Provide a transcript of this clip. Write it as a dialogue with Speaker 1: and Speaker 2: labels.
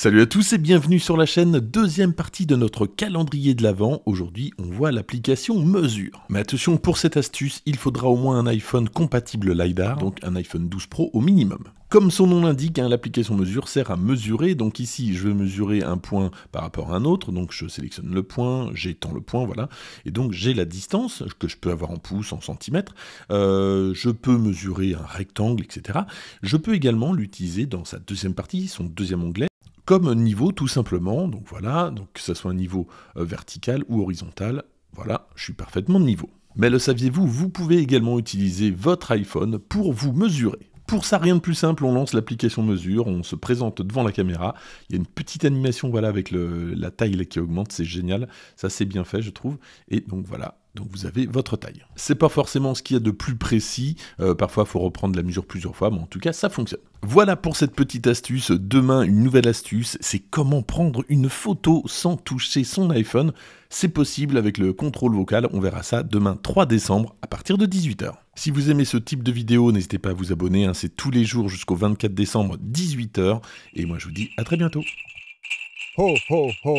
Speaker 1: Salut à tous et bienvenue sur la chaîne, deuxième partie de notre calendrier de l'Avent. Aujourd'hui, on voit l'application Mesure. Mais attention, pour cette astuce, il faudra au moins un iPhone compatible LiDAR, donc un iPhone 12 Pro au minimum. Comme son nom l'indique, hein, l'application mesure sert à mesurer. Donc ici, je veux mesurer un point par rapport à un autre. Donc je sélectionne le point, j'étends le point, voilà. Et donc j'ai la distance que je peux avoir en pouces, en centimètres. Euh, je peux mesurer un rectangle, etc. Je peux également l'utiliser dans sa deuxième partie, son deuxième onglet, comme un niveau tout simplement. Donc voilà, donc que ce soit un niveau euh, vertical ou horizontal, voilà, je suis parfaitement de niveau. Mais le saviez-vous, vous pouvez également utiliser votre iPhone pour vous mesurer. Pour ça, rien de plus simple, on lance l'application mesure, on se présente devant la caméra, il y a une petite animation voilà, avec la taille qui augmente, c'est génial, ça c'est bien fait je trouve, et donc voilà, donc vous avez votre taille. C'est pas forcément ce qu'il y a de plus précis, euh, parfois il faut reprendre la mesure plusieurs fois, mais en tout cas ça fonctionne. Voilà pour cette petite astuce, demain une nouvelle astuce, c'est comment prendre une photo sans toucher son iPhone, c'est possible avec le contrôle vocal, on verra ça demain 3 décembre à partir de 18h. Si vous aimez ce type de vidéo, n'hésitez pas à vous abonner. Hein. C'est tous les jours jusqu'au 24 décembre, 18h. Et moi, je vous dis à très bientôt. Ho, ho, ho